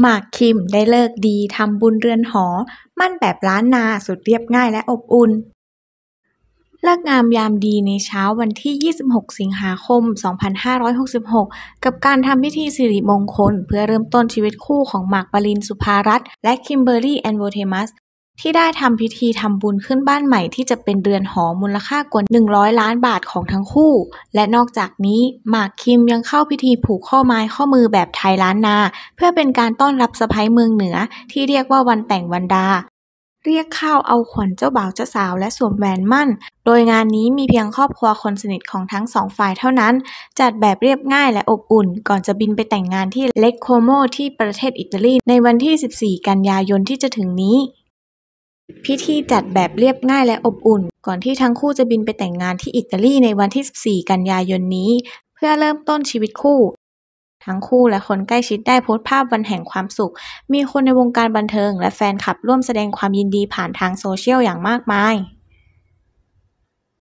หมากคิมได้เลิกดี ทำบุญเรือนหอ มั่นแบบล้านนาสุดเรียบง่ายและอบอุ่นเลิกงามยามดีในเช้าวันที่ 26 สิงหาคม 2566 กับการทำพิธีสิริมงคล เพื่อเริ่มต้นชีวิตคู่ของหมากปรินสุภารัตน์และคิมเบอรี่แอนโวเทมัสที่ได้ทำพิธีทำบุญขึ้นบ้านใหม่ที่จะเป็นเรือนหอมูลค่ากว่า 100 ล้านบาทของทั้งคู่ และนอกจากนี้หมากคิมยังเข้าพิธีผูกข้อไม้ข้อมือแบบไทยล้านนา เพื่อเป็นการต้อนรับสะพ้ยเมืองเหนือ ที่เรียกว่าวันแต่งวันดา เรียกข้าวเอาขวัญเจ้าบ่าวเจ้าสาวและสวมแหวนมั่น โดยงานนี้มีเพียงครอบครัวคนสนิทของทั้งสองฝ่ายเท่านั้น จัดแบบเรียบง่ายและอบอุ่น ก่อนจะบินไปแต่งงานที่เล็กโคโม ที่ประเทศอิตาลีในวันที่ 14 กันยายนที่จะถึงนี้พิธีจัดแบบเรียบง่ายและอบอุ่น ก่อนที่ทั้งคู่จะบินไปแต่งงานที่อิตาลีในวันที่ 14 กันยายนนี้ เพื่อเริ่มต้นชีวิตคู่ ทั้งคู่และคนใกล้ชิดได้โพสต์ภาพวันแห่งความสุข มีคนในวงการบันเทิงและแฟนคลับร่วมแสดงความยินดีผ่านทางโซเชียลอย่างมากมาย